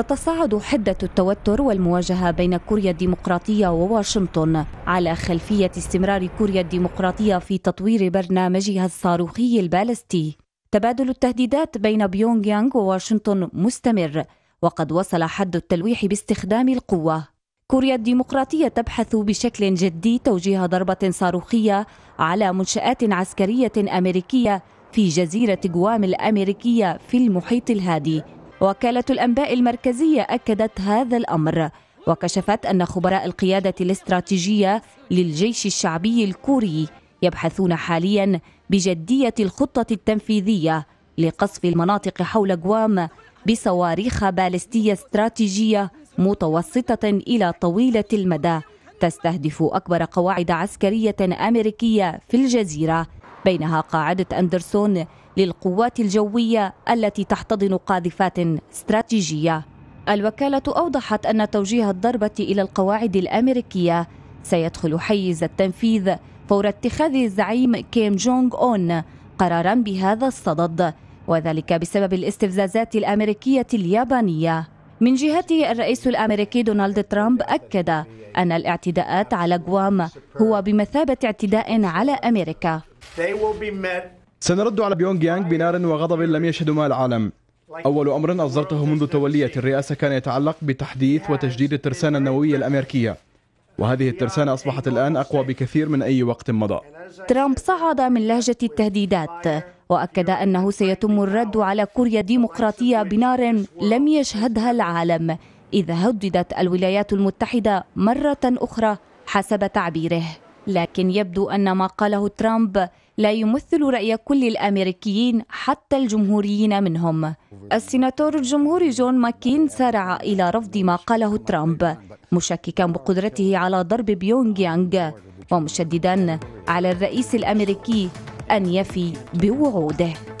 تتصاعد حدة التوتر والمواجهة بين كوريا الديمقراطية وواشنطن على خلفية استمرار كوريا الديمقراطية في تطوير برنامجها الصاروخي البالستي تبادل التهديدات بين بيونغ يانغ وواشنطن مستمر وقد وصل حد التلويح باستخدام القوة كوريا الديمقراطية تبحث بشكل جدي توجيه ضربة صاروخية على منشآت عسكرية أمريكية في جزيرة غوام الأمريكية في المحيط الهادي وكالة الأنباء المركزية أكدت هذا الأمر وكشفت أن خبراء القيادة الاستراتيجية للجيش الشعبي الكوري يبحثون حاليا بجدية الخطة التنفيذية لقصف المناطق حول جوام بصواريخ بالستية استراتيجية متوسطة إلى طويلة المدى تستهدف أكبر قواعد عسكرية أمريكية في الجزيرة بينها قاعدة أندرسون للقوات الجوية التي تحتضن قاذفات استراتيجية الوكالة أوضحت أن توجيه الضربة إلى القواعد الأمريكية سيدخل حيز التنفيذ فور اتخاذ الزعيم كيم جونغ أون قرارا بهذا الصدد وذلك بسبب الاستفزازات الأمريكية اليابانية من جهته الرئيس الامريكي دونالد ترامب اكد ان الاعتداءات على غوام هو بمثابه اعتداء على امريكا سنرد على بيونغ يانغ بنار وغضب لم ما العالم أول أمر أصدرته منذ تولية الرئاسة كان يتعلق بتحديث وتجديد الترسانة النووية الأمريكية وهذه الترسانة أصبحت الآن أقوى بكثير من أي وقت مضى ترامب صعد من لهجة التهديدات وأكد أنه سيتم الرد على كوريا ديمقراطية بنار لم يشهدها العالم إذا هددت الولايات المتحدة مرة أخرى حسب تعبيره لكن يبدو أن ما قاله ترامب لا يمثل رأي كل الأمريكيين حتى الجمهوريين منهم السيناتور الجمهوري جون ماكين سارع إلى رفض ما قاله ترامب مشككا بقدرته على ضرب بيونغ يانغ ومشددا على الرئيس الأمريكي أن يفي بوعوده